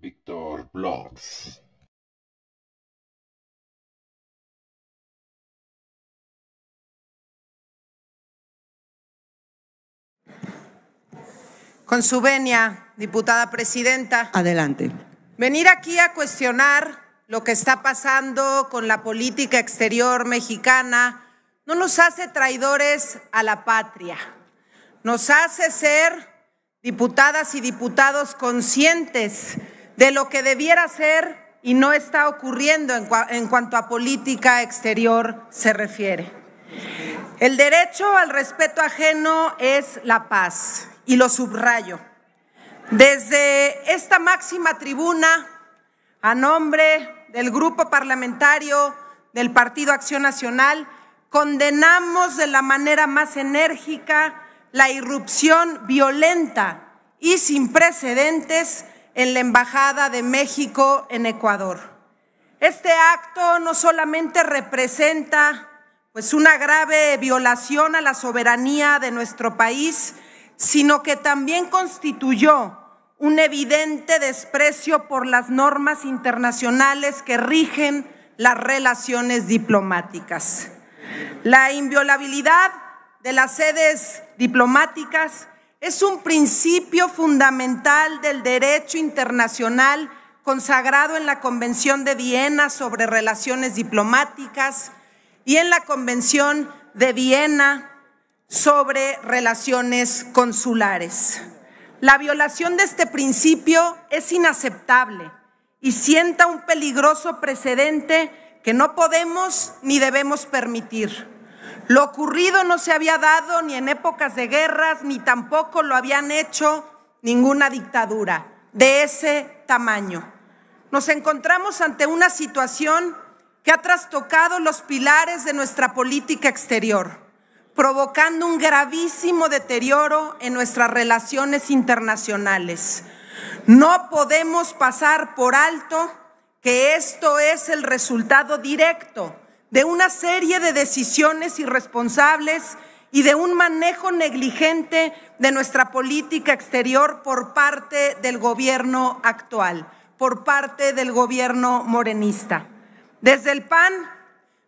Víctor Bloch. Con su venia, diputada presidenta. Adelante. Venir aquí a cuestionar lo que está pasando con la política exterior mexicana no nos hace traidores a la patria, nos hace ser diputadas y diputados conscientes de lo que debiera ser y no está ocurriendo en, cuanto a política exterior se refiere. El derecho al respeto ajeno es la paz y lo subrayo. Desde esta máxima tribuna, a nombre del grupo parlamentario del Partido Acción Nacional, condenamos de la manera más enérgica la irrupción violenta y sin precedentes en la Embajada de México en Ecuador. Este acto no solamente representa pues una grave violación a la soberanía de nuestro país, sino que también constituyó un evidente desprecio por las normas internacionales que rigen las relaciones diplomáticas. La inviolabilidad de las sedes diplomáticas es un principio fundamental del derecho internacional consagrado en la Convención de Viena sobre Relaciones Diplomáticas y en la Convención de Viena sobre Relaciones Consulares. La violación de este principio es inaceptable y sienta un peligroso precedente que no podemos ni debemos permitir. Lo ocurrido no se había dado ni en épocas de guerras, ni tampoco lo habían hecho ninguna dictadura de ese tamaño. Nos encontramos ante una situación que ha trastocado los pilares de nuestra política exterior, provocando un gravísimo deterioro en nuestras relaciones internacionales. No podemos pasar por alto que esto es el resultado directo de una serie de decisiones irresponsables y de un manejo negligente de nuestra política exterior por parte del gobierno actual, por parte del gobierno morenista. Desde el PAN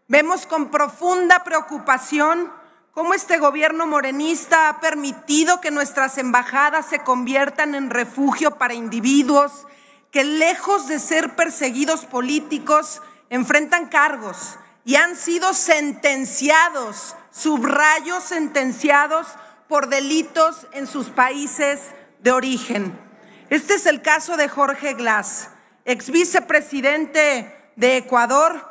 vemos con profunda preocupación cómo este gobierno morenista ha permitido que nuestras embajadas se conviertan en refugio para individuos que lejos de ser perseguidos políticos, enfrentan cargos y han sido sentenciados, subrayos sentenciados por delitos en sus países de origen. Este es el caso de Jorge Glass, ex vicepresidente de Ecuador,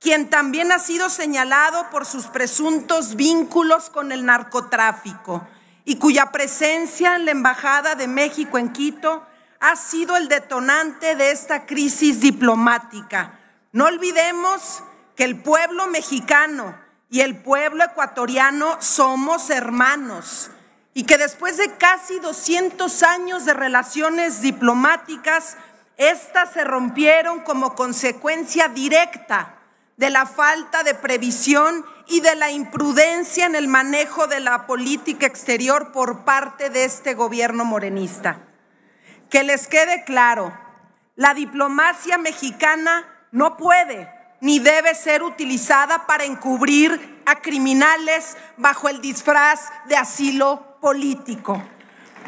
quien también ha sido señalado por sus presuntos vínculos con el narcotráfico y cuya presencia en la Embajada de México en Quito ha sido el detonante de esta crisis diplomática. No olvidemos que el pueblo mexicano y el pueblo ecuatoriano somos hermanos y que después de casi 200 años de relaciones diplomáticas, estas se rompieron como consecuencia directa de la falta de previsión y de la imprudencia en el manejo de la política exterior por parte de este gobierno morenista. Que les quede claro, la diplomacia mexicana no puede ni debe ser utilizada para encubrir a criminales bajo el disfraz de asilo político.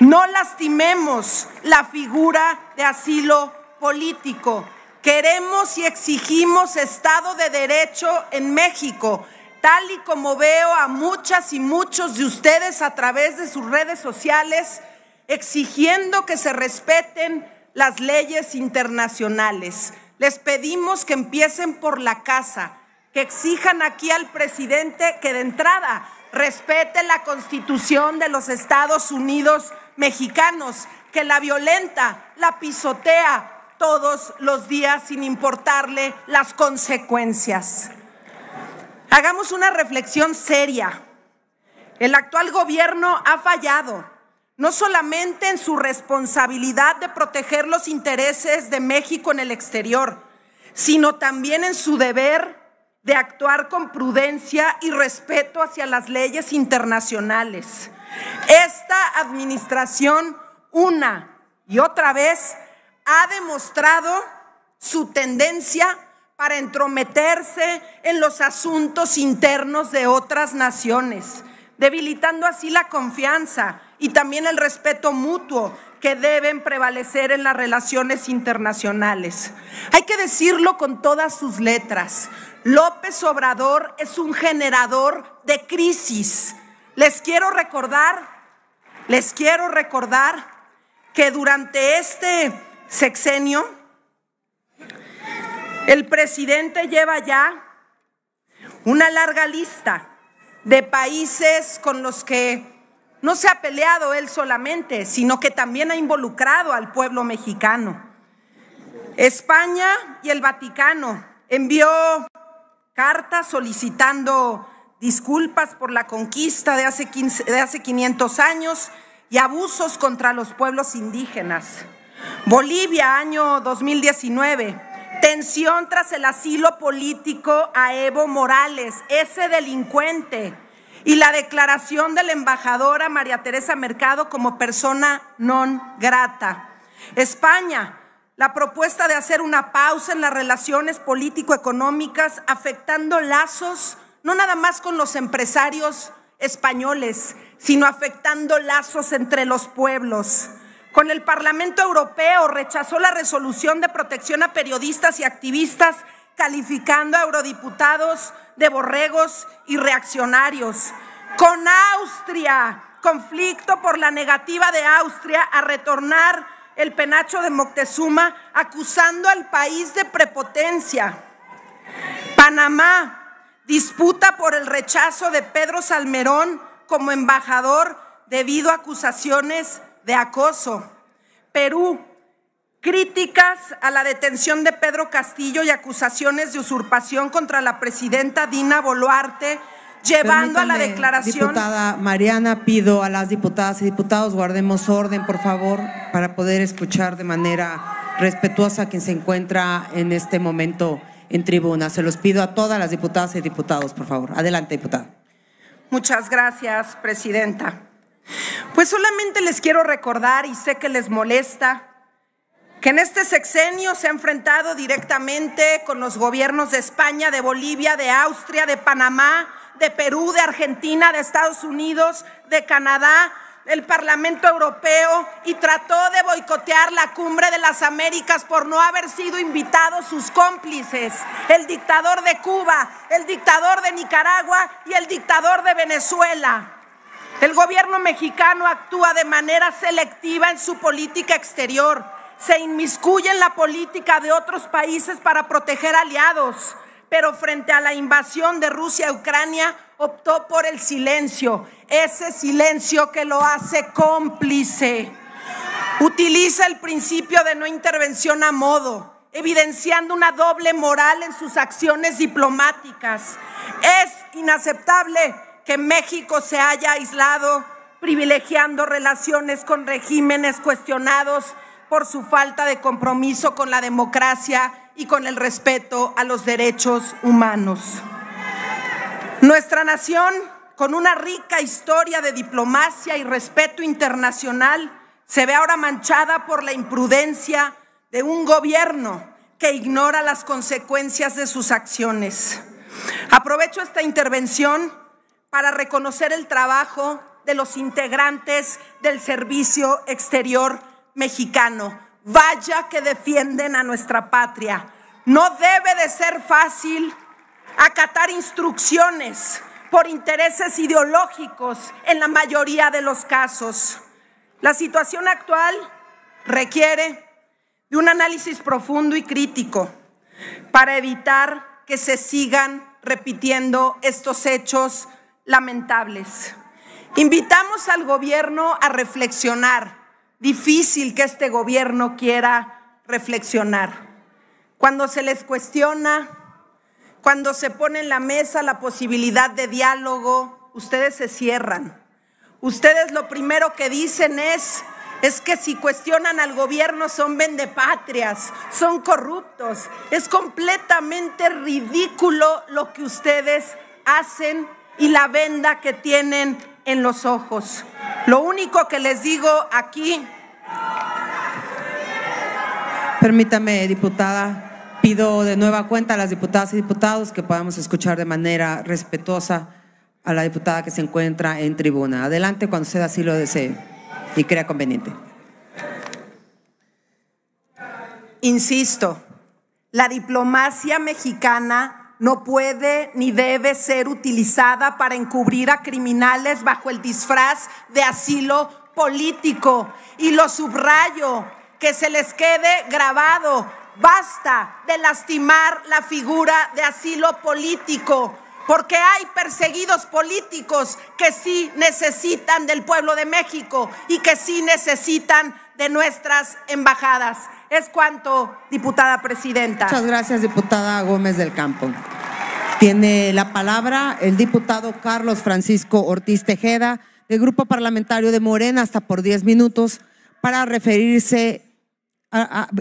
No lastimemos la figura de asilo político. Queremos y exigimos Estado de Derecho en México, tal y como veo a muchas y muchos de ustedes a través de sus redes sociales exigiendo que se respeten las leyes internacionales. Les pedimos que empiecen por la casa, que exijan aquí al presidente que de entrada respete la constitución de los Estados Unidos mexicanos, que la violenta, la pisotea todos los días sin importarle las consecuencias. Hagamos una reflexión seria. El actual gobierno ha fallado no solamente en su responsabilidad de proteger los intereses de México en el exterior, sino también en su deber de actuar con prudencia y respeto hacia las leyes internacionales. Esta administración, una y otra vez, ha demostrado su tendencia para entrometerse en los asuntos internos de otras naciones, debilitando así la confianza y también el respeto mutuo que deben prevalecer en las relaciones internacionales. Hay que decirlo con todas sus letras. López Obrador es un generador de crisis. Les quiero recordar, les quiero recordar que durante este sexenio el presidente lleva ya una larga lista de países con los que no se ha peleado él solamente, sino que también ha involucrado al pueblo mexicano. España y el Vaticano envió cartas solicitando disculpas por la conquista de hace, 500 años y abusos contra los pueblos indígenas. Bolivia, año 2019. Tensión tras el asilo político a Evo Morales, ese delincuente y la declaración de la embajadora María Teresa Mercado como persona non grata. España, la propuesta de hacer una pausa en las relaciones político-económicas afectando lazos, no nada más con los empresarios españoles, sino afectando lazos entre los pueblos. Con el Parlamento Europeo rechazó la resolución de protección a periodistas y activistas, calificando a eurodiputados de borregos y reaccionarios. Con Austria, conflicto por la negativa de Austria a retornar el penacho de Moctezuma, acusando al país de prepotencia. Panamá, disputa por el rechazo de Pedro Salmerón como embajador debido a acusaciones de acoso. Perú, Críticas a la detención de Pedro Castillo y acusaciones de usurpación contra la presidenta Dina Boluarte, llevando a la declaración. Diputada Mariana, pido a las diputadas y diputados guardemos orden, por favor, para poder escuchar de manera respetuosa a quien se encuentra en este momento en tribuna. Se los pido a todas las diputadas y diputados, por favor. Adelante, diputada. Muchas gracias, presidenta. Pues solamente les quiero recordar y sé que les molesta que en este sexenio se ha enfrentado directamente con los gobiernos de España, de Bolivia, de Austria, de Panamá, de Perú, de Argentina, de Estados Unidos, de Canadá, el Parlamento Europeo y trató de boicotear la cumbre de las Américas por no haber sido invitados sus cómplices, el dictador de Cuba, el dictador de Nicaragua y el dictador de Venezuela. El gobierno mexicano actúa de manera selectiva en su política exterior se inmiscuye en la política de otros países para proteger aliados, pero frente a la invasión de Rusia a Ucrania optó por el silencio, ese silencio que lo hace cómplice. Utiliza el principio de no intervención a modo, evidenciando una doble moral en sus acciones diplomáticas. Es inaceptable que México se haya aislado, privilegiando relaciones con regímenes cuestionados por su falta de compromiso con la democracia y con el respeto a los derechos humanos. Nuestra nación, con una rica historia de diplomacia y respeto internacional, se ve ahora manchada por la imprudencia de un gobierno que ignora las consecuencias de sus acciones. Aprovecho esta intervención para reconocer el trabajo de los integrantes del Servicio Exterior mexicano. Vaya que defienden a nuestra patria. No debe de ser fácil acatar instrucciones por intereses ideológicos en la mayoría de los casos. La situación actual requiere de un análisis profundo y crítico para evitar que se sigan repitiendo estos hechos lamentables. Invitamos al gobierno a reflexionar difícil que este gobierno quiera reflexionar. Cuando se les cuestiona, cuando se pone en la mesa la posibilidad de diálogo, ustedes se cierran. Ustedes lo primero que dicen es, es que si cuestionan al gobierno son vendepatrias, son corruptos. Es completamente ridículo lo que ustedes hacen y la venda que tienen en los ojos. Lo único que les digo aquí... Permítame, diputada, pido de nueva cuenta a las diputadas y diputados que podamos escuchar de manera respetuosa a la diputada que se encuentra en tribuna. Adelante cuando sea así lo desee y crea conveniente. Insisto, la diplomacia mexicana no puede ni debe ser utilizada para encubrir a criminales bajo el disfraz de asilo político. Y lo subrayo, que se les quede grabado, basta de lastimar la figura de asilo político, porque hay perseguidos políticos que sí necesitan del pueblo de México y que sí necesitan de nuestras embajadas. Es cuanto, diputada presidenta. Muchas gracias, diputada Gómez del Campo. Tiene la palabra el diputado Carlos Francisco Ortiz Tejeda, del Grupo Parlamentario de Morena, hasta por diez minutos, para referirse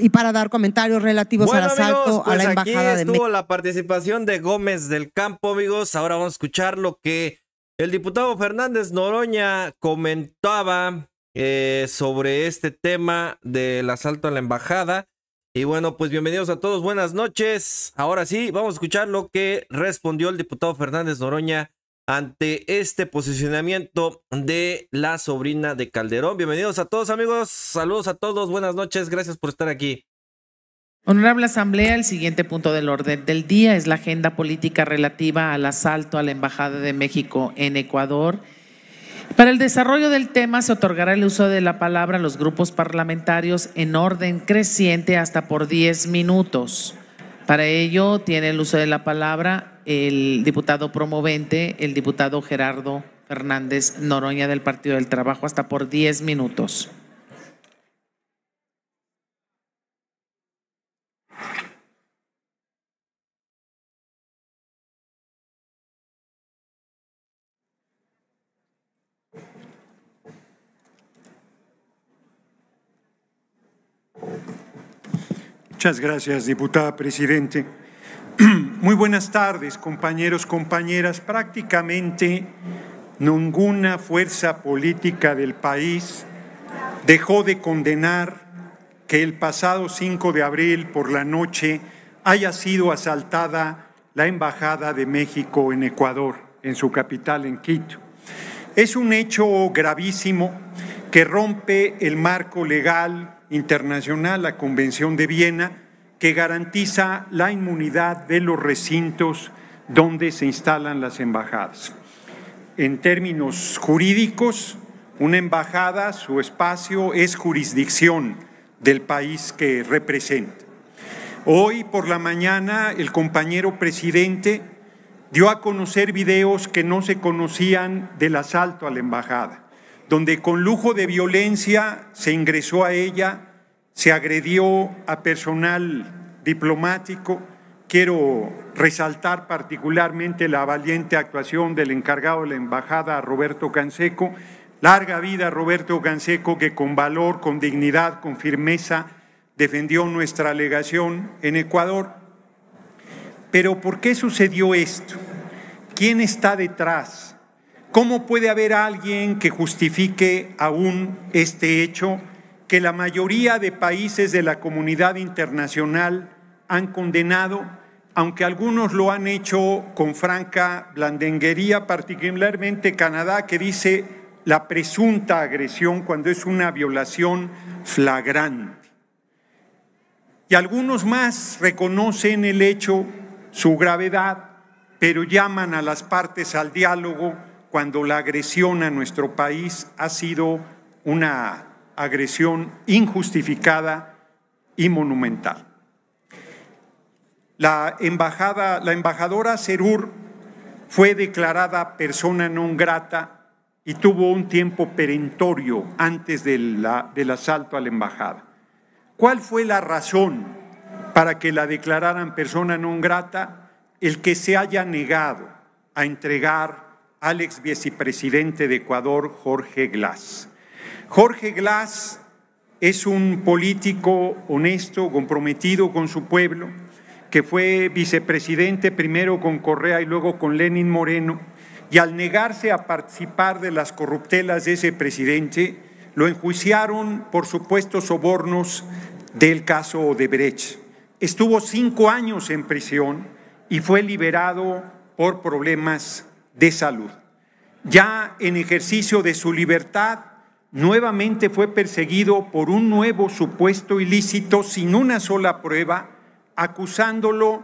y para dar comentarios relativos al asalto a la pues Embajada estuvo la participación de Gómez del Campo, amigos. Ahora vamos a escuchar lo que el diputado Fernández Noroña comentaba eh, sobre este tema del asalto a la embajada. Y bueno, pues bienvenidos a todos, buenas noches. Ahora sí, vamos a escuchar lo que respondió el diputado Fernández Noroña ante este posicionamiento de la sobrina de Calderón. Bienvenidos a todos amigos, saludos a todos, buenas noches, gracias por estar aquí. Honorable Asamblea, el siguiente punto del orden del día es la agenda política relativa al asalto a la Embajada de México en Ecuador para el desarrollo del tema se otorgará el uso de la palabra a los grupos parlamentarios en orden creciente hasta por 10 minutos. Para ello tiene el uso de la palabra el diputado promovente, el diputado Gerardo Fernández Noroña del Partido del Trabajo, hasta por 10 minutos. Muchas gracias, diputada presidente. Muy buenas tardes, compañeros, compañeras. Prácticamente ninguna fuerza política del país dejó de condenar que el pasado 5 de abril por la noche haya sido asaltada la Embajada de México en Ecuador, en su capital, en Quito. Es un hecho gravísimo que rompe el marco legal internacional, la Convención de Viena, que garantiza la inmunidad de los recintos donde se instalan las embajadas. En términos jurídicos, una embajada, su espacio es jurisdicción del país que representa. Hoy por la mañana el compañero presidente dio a conocer videos que no se conocían del asalto a la embajada donde con lujo de violencia se ingresó a ella, se agredió a personal diplomático. Quiero resaltar particularmente la valiente actuación del encargado de la embajada, Roberto Canseco. Larga vida, Roberto Canseco, que con valor, con dignidad, con firmeza defendió nuestra legación en Ecuador. Pero ¿por qué sucedió esto? ¿Quién está detrás? ¿Cómo puede haber alguien que justifique aún este hecho que la mayoría de países de la comunidad internacional han condenado, aunque algunos lo han hecho con franca blandenguería, particularmente Canadá, que dice la presunta agresión cuando es una violación flagrante? Y algunos más reconocen el hecho, su gravedad, pero llaman a las partes al diálogo cuando la agresión a nuestro país ha sido una agresión injustificada y monumental. La, embajada, la embajadora Cerur fue declarada persona non grata y tuvo un tiempo perentorio antes del asalto a la embajada. ¿Cuál fue la razón para que la declararan persona non grata? El que se haya negado a entregar Alex vicepresidente de Ecuador, Jorge Glass. Jorge Glass es un político honesto, comprometido con su pueblo, que fue vicepresidente primero con Correa y luego con Lenin Moreno, y al negarse a participar de las corruptelas de ese presidente, lo enjuiciaron por supuestos sobornos del caso Odebrecht. Estuvo cinco años en prisión y fue liberado por problemas de salud. Ya en ejercicio de su libertad, nuevamente fue perseguido por un nuevo supuesto ilícito sin una sola prueba, acusándolo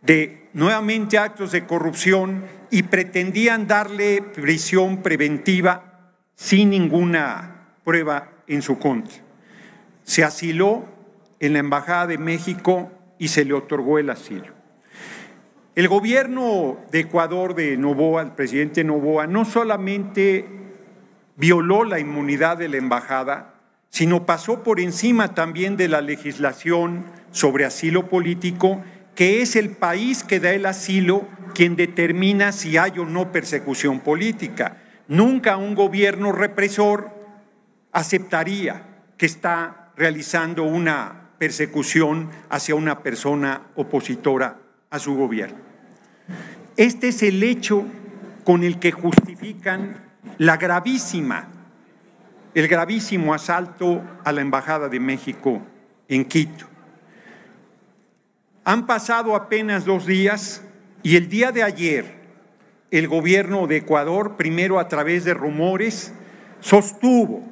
de nuevamente actos de corrupción y pretendían darle prisión preventiva sin ninguna prueba en su contra. Se asiló en la Embajada de México y se le otorgó el asilo. El gobierno de Ecuador de Novoa, el presidente Novoa, no solamente violó la inmunidad de la embajada, sino pasó por encima también de la legislación sobre asilo político, que es el país que da el asilo quien determina si hay o no persecución política. Nunca un gobierno represor aceptaría que está realizando una persecución hacia una persona opositora a su gobierno. Este es el hecho con el que justifican la gravísima, el gravísimo asalto a la Embajada de México en Quito. Han pasado apenas dos días y el día de ayer el gobierno de Ecuador, primero a través de rumores, sostuvo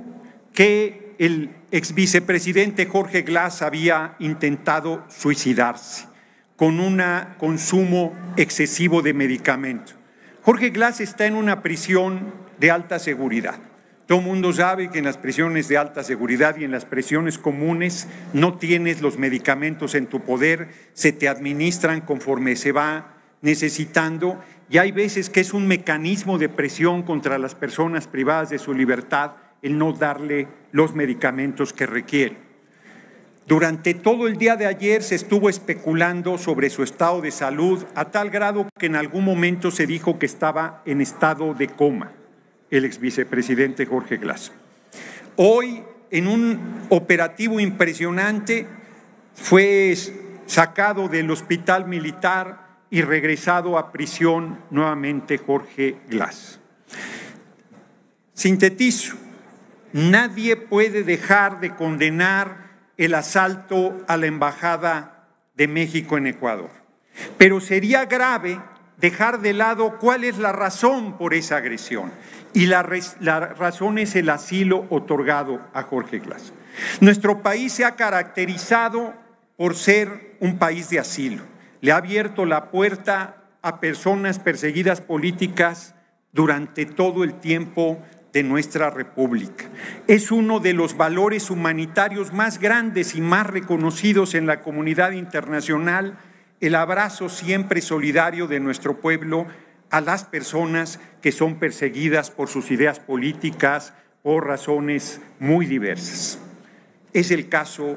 que el ex vicepresidente Jorge Glass había intentado suicidarse con un consumo excesivo de medicamentos. Jorge Glass está en una prisión de alta seguridad. Todo el mundo sabe que en las prisiones de alta seguridad y en las prisiones comunes no tienes los medicamentos en tu poder, se te administran conforme se va necesitando y hay veces que es un mecanismo de presión contra las personas privadas de su libertad el no darle los medicamentos que requieren. Durante todo el día de ayer se estuvo especulando sobre su estado de salud a tal grado que en algún momento se dijo que estaba en estado de coma el ex vicepresidente Jorge Glass. Hoy, en un operativo impresionante, fue sacado del hospital militar y regresado a prisión nuevamente Jorge Glass. Sintetizo, nadie puede dejar de condenar el asalto a la Embajada de México en Ecuador. Pero sería grave dejar de lado cuál es la razón por esa agresión. Y la, razón es el asilo otorgado a Jorge Glass. Nuestro país se ha caracterizado por ser un país de asilo. Le ha abierto la puerta a personas perseguidas políticas durante todo el tiempo de nuestra República. Es uno de los valores humanitarios más grandes y más reconocidos en la comunidad internacional, el abrazo siempre solidario de nuestro pueblo a las personas que son perseguidas por sus ideas políticas o razones muy diversas. Es el caso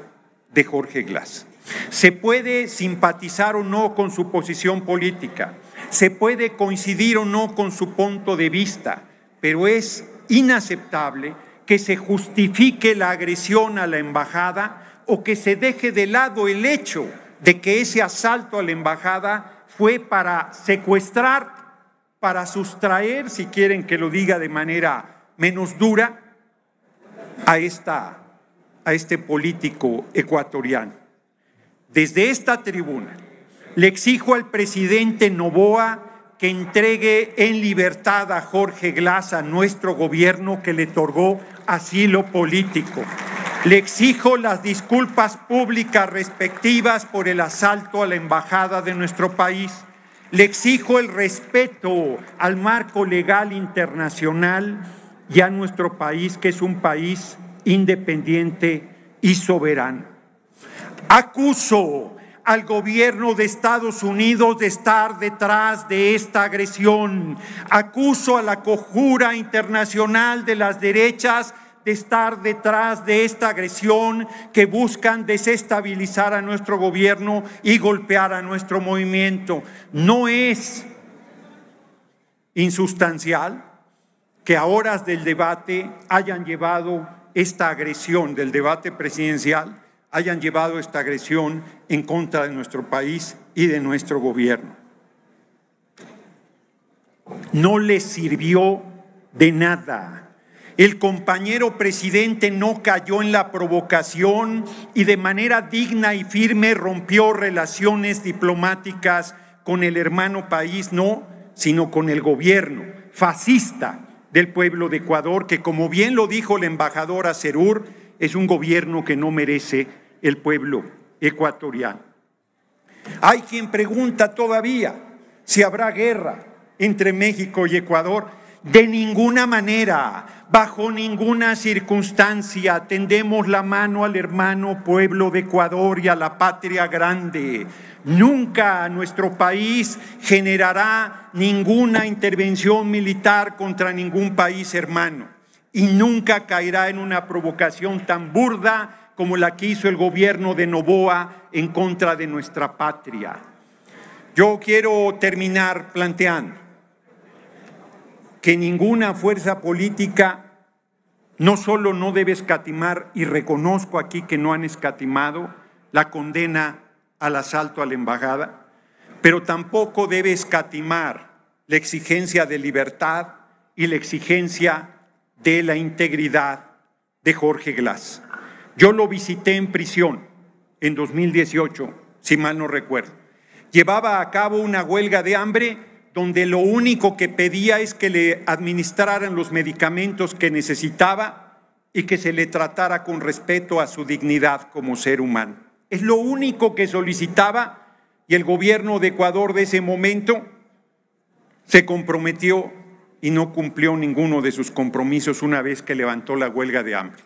de Jorge Glass. Se puede simpatizar o no con su posición política, se puede coincidir o no con su punto de vista, pero es inaceptable que se justifique la agresión a la embajada o que se deje de lado el hecho de que ese asalto a la embajada fue para secuestrar, para sustraer, si quieren que lo diga de manera menos dura, a, esta, a este político ecuatoriano. Desde esta tribuna le exijo al presidente Novoa que entregue en libertad a Jorge a nuestro gobierno que le otorgó asilo político. Le exijo las disculpas públicas respectivas por el asalto a la embajada de nuestro país. Le exijo el respeto al marco legal internacional y a nuestro país, que es un país independiente y soberano. Acuso al gobierno de Estados Unidos de estar detrás de esta agresión. Acuso a la cojura internacional de las derechas de estar detrás de esta agresión que buscan desestabilizar a nuestro gobierno y golpear a nuestro movimiento. No es insustancial que a horas del debate hayan llevado esta agresión del debate presidencial hayan llevado esta agresión en contra de nuestro país y de nuestro gobierno. No les sirvió de nada. El compañero presidente no cayó en la provocación y de manera digna y firme rompió relaciones diplomáticas con el hermano país, no, sino con el gobierno fascista del pueblo de Ecuador, que como bien lo dijo la embajadora Cerur, es un gobierno que no merece el pueblo ecuatoriano. Hay quien pregunta todavía si habrá guerra entre México y Ecuador. De ninguna manera, bajo ninguna circunstancia, tendemos la mano al hermano pueblo de Ecuador y a la patria grande. Nunca nuestro país generará ninguna intervención militar contra ningún país hermano y nunca caerá en una provocación tan burda como la que hizo el gobierno de Novoa en contra de nuestra patria. Yo quiero terminar planteando que ninguna fuerza política no solo no debe escatimar, y reconozco aquí que no han escatimado la condena al asalto a la embajada, pero tampoco debe escatimar la exigencia de libertad y la exigencia de la integridad de Jorge Glass. Yo lo visité en prisión en 2018, si mal no recuerdo. Llevaba a cabo una huelga de hambre donde lo único que pedía es que le administraran los medicamentos que necesitaba y que se le tratara con respeto a su dignidad como ser humano. Es lo único que solicitaba y el gobierno de Ecuador de ese momento se comprometió y no cumplió ninguno de sus compromisos una vez que levantó la huelga de hambre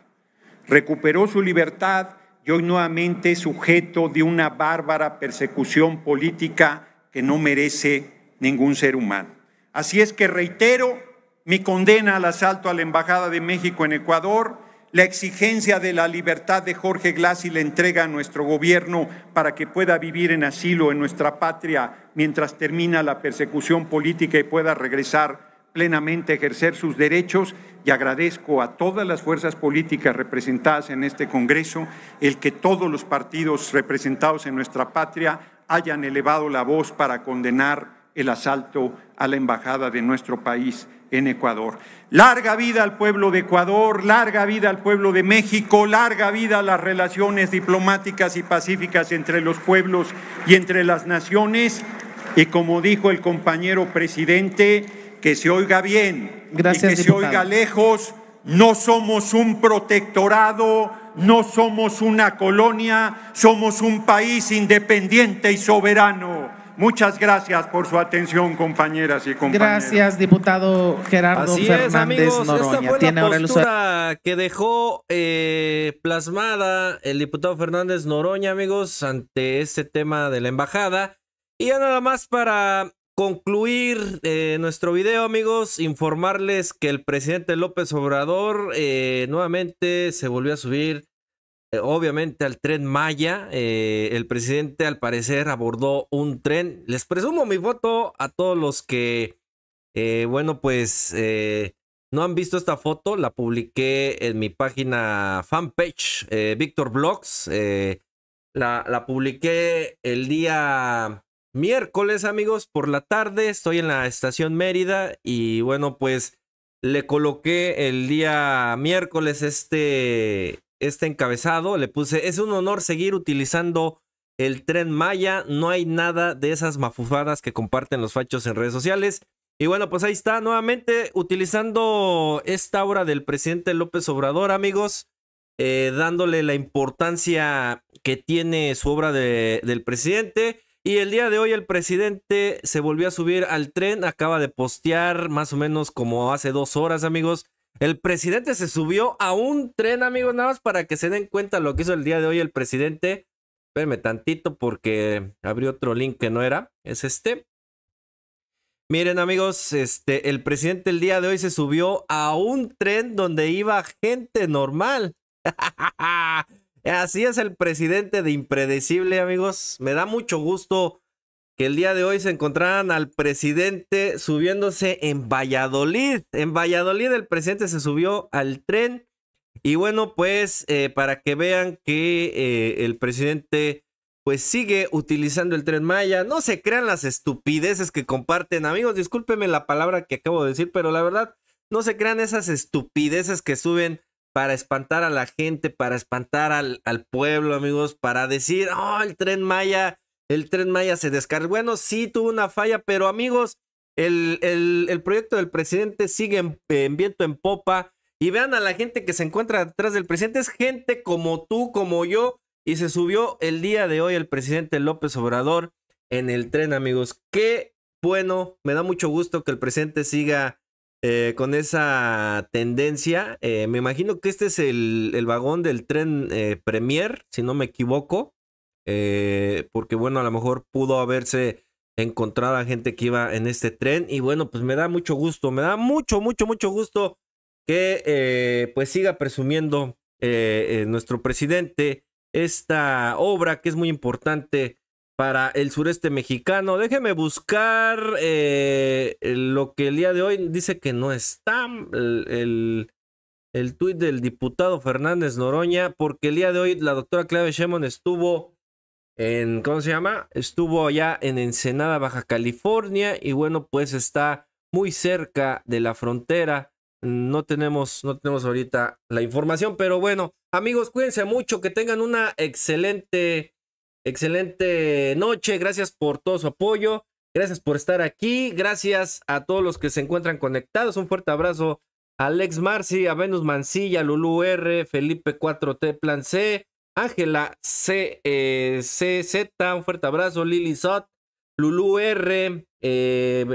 recuperó su libertad y hoy nuevamente sujeto de una bárbara persecución política que no merece ningún ser humano. Así es que reitero mi condena al asalto a la Embajada de México en Ecuador, la exigencia de la libertad de Jorge Glass y la entrega a nuestro gobierno para que pueda vivir en asilo en nuestra patria mientras termina la persecución política y pueda regresar plenamente ejercer sus derechos y agradezco a todas las fuerzas políticas representadas en este Congreso el que todos los partidos representados en nuestra patria hayan elevado la voz para condenar el asalto a la embajada de nuestro país en Ecuador. Larga vida al pueblo de Ecuador, larga vida al pueblo de México, larga vida a las relaciones diplomáticas y pacíficas entre los pueblos y entre las naciones. Y como dijo el compañero presidente, que se oiga bien y que se oiga lejos, no somos un protectorado, no somos una colonia, somos un país independiente y soberano. Muchas gracias por su atención, compañeras y compañeros. Gracias, diputado Gerardo Fernández amigos, Noroña. Esta Tiene la postura que dejó eh, plasmada el diputado Fernández Noroña, amigos, ante este tema de la embajada. Y ya nada más para concluir eh, nuestro video, amigos, informarles que el presidente López Obrador eh, nuevamente se volvió a subir, eh, obviamente, al tren Maya. el presidente, al parecer, abordó un tren. Les presumo mi foto a todos los que, bueno, pues no han visto esta foto. La publiqué en mi página fanpage, Víctor Blogs. La, la publiqué el día miércoles, amigos, por la tarde. Estoy en la estación Mérida y bueno, pues le coloqué el día miércoles este, este encabezado. Le puse, es un honor seguir utilizando el tren Maya. No hay nada de esas mafufadas que comparten los fachos en redes sociales. Y bueno, pues ahí está, nuevamente utilizando esta obra del presidente López Obrador, amigos, eh, dándole la importancia que tiene su obra del presidente. Y el día de hoy el presidente se volvió a subir al tren, acaba de postear más o menos como hace dos horas, amigos. El presidente se subió a un tren, amigos, nada más para que se den cuenta lo que hizo el día de hoy el presidente. Espérenme tantito porque abrió otro link que no era, es este. Miren, amigos, este, el presidente el día de hoy se subió a un tren donde iba gente normal. Así es el presidente de Impredecible, amigos. Me da mucho gusto que el día de hoy se encontraran al presidente subiéndose en Valladolid. En Valladolid el presidente se subió al tren. Y bueno, pues eh, para que vean que eh, el presidente pues sigue utilizando el tren Maya. No se crean las estupideces que comparten. Amigos, discúlpenme la palabra que acabo de decir, pero la verdad, no se crean esas estupideces que suben para espantar a la gente, para espantar al, pueblo, amigos, para decir, oh, el tren Maya, el tren Maya se descargó. Bueno, sí tuvo una falla, pero amigos, el, el, proyecto del presidente sigue en viento en popa. Y vean a la gente que se encuentra detrás del presidente, es gente como tú, como yo, y se subió el día de hoy el presidente López Obrador en el tren, amigos. Qué bueno, me da mucho gusto que el presidente siga eh, con esa tendencia. Eh, me imagino que este es el, vagón del tren eh, Premier, si no me equivoco, porque bueno, a lo mejor pudo haberse encontrado a gente que iba en este tren y bueno, pues me da mucho gusto, me da mucho, mucho, mucho gusto que pues siga presumiendo nuestro presidente esta obra que es muy importante para el sureste mexicano. Déjeme buscar eh, lo que el día de hoy dice que no está el, el, tuit del diputado Fernández Noroña, porque el día de hoy la doctora Clave Shemon estuvo en, ¿cómo se llama? Estuvo allá en Ensenada, Baja California, y bueno, pues está muy cerca de la frontera. No tenemos, no tenemos ahorita la información, pero bueno, amigos, cuídense mucho, que tengan una excelente Excelente noche, gracias por todo su apoyo, gracias por estar aquí, gracias a todos los que se encuentran conectados. Un fuerte abrazo a Alex Marci, a Venus Mancilla, Lulu R, Felipe 4T Plan C, Ángela C, eh, CZ, un fuerte abrazo, Lili Sot, Lulu R, eh,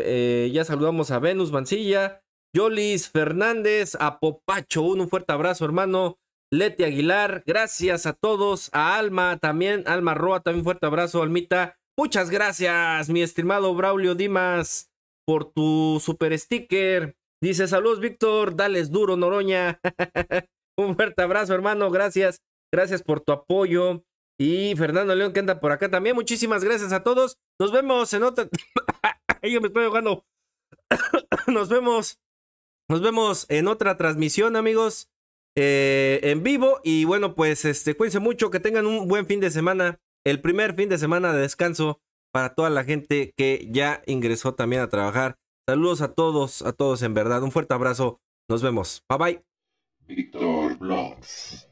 eh, ya saludamos a Venus Mancilla, Jolis Fernández, a Popacho, un fuerte abrazo, hermano. Leti Aguilar, gracias a todos, a Alma también, Alma Roa, también fuerte abrazo, Almita. Muchas gracias, mi estimado Braulio Dimas, por tu super sticker. Dice, saludos, Víctor, dales duro, Noroña. Un fuerte abrazo, hermano, gracias. Gracias por tu apoyo. Y Fernando León que anda por acá también. Muchísimas gracias a todos. Nos vemos en otra. Yo me estoy jugando. Nos vemos. Nos vemos en otra transmisión, amigos. Eh, en vivo. Y bueno, pues este, cuídense mucho, que tengan un buen fin de semana, el primer fin de semana de descanso para toda la gente que ya ingresó también a trabajar. Saludos a todos, a todos en verdad. Un fuerte abrazo. Nos vemos. Bye bye.